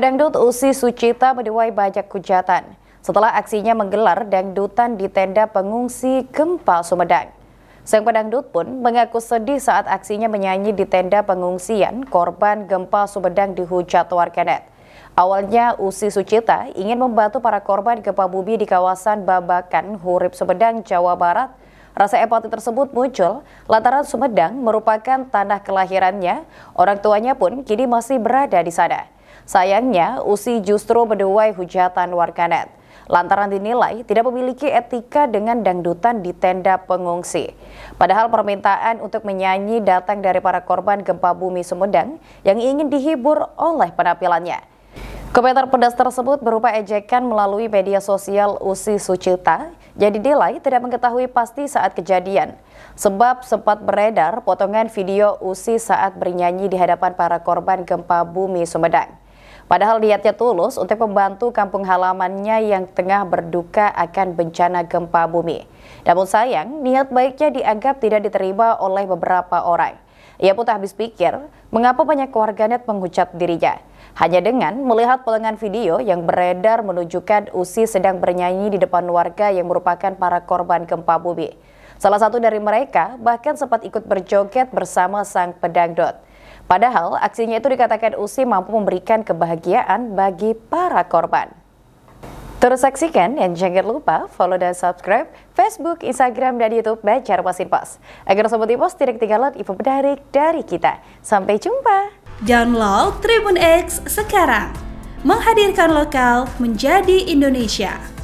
Pedangdut Usi Sucita menuai banyak hujatan setelah aksinya menggelar dangdutan di tenda pengungsi gempa Sumedang. Sang pedangdut pun mengaku sedih saat aksinya menyanyi di tenda pengungsian korban gempa Sumedang di hujat warganet. Awalnya Usi Sucita ingin membantu para korban gempa bumi di kawasan Babakan, Hurib Sumedang, Jawa Barat Rasa empati tersebut muncul lantaran Sumedang merupakan tanah kelahirannya. Orang tuanya pun kini masih berada di sana. Sayangnya, Usi justru menuai hujatan warganet. Lantaran dinilai tidak memiliki etika dengan dangdutan di tenda pengungsi. Padahal permintaan untuk menyanyi datang dari para korban gempa bumi Sumedang yang ingin dihibur oleh penampilannya. Komentar pedas tersebut berupa ejekan melalui media sosial Usi Sucita Jadi delay tidak mengetahui pasti saat kejadian. Sebab sempat beredar potongan video Usi saat bernyanyi di hadapan para korban gempa bumi Sumedang. Padahal niatnya tulus untuk membantu kampung halamannya yang tengah berduka akan bencana gempa bumi. Namun sayang, niat baiknya dianggap tidak diterima oleh beberapa orang. Ia pun tak habis pikir, mengapa banyak warganet menghujat dirinya. Hanya dengan melihat potongan video yang beredar menunjukkan Usi sedang bernyanyi di depan warga yang merupakan para korban gempa bumi. Salah satu dari mereka bahkan sempat ikut berjoget bersama sang pedangdut. Padahal aksinya itu dikatakan Usi mampu memberikan kebahagiaan bagi para korban. Terus saksikan dan jangan lupa follow dan subscribe Facebook, Instagram, dan Youtube Bajar Pasin Pos. Agar Sobat Ipos tidak ketinggalan info menarik dari kita. Sampai jumpa! Download Tribun X sekarang. Menghadirkan lokal menjadi Indonesia.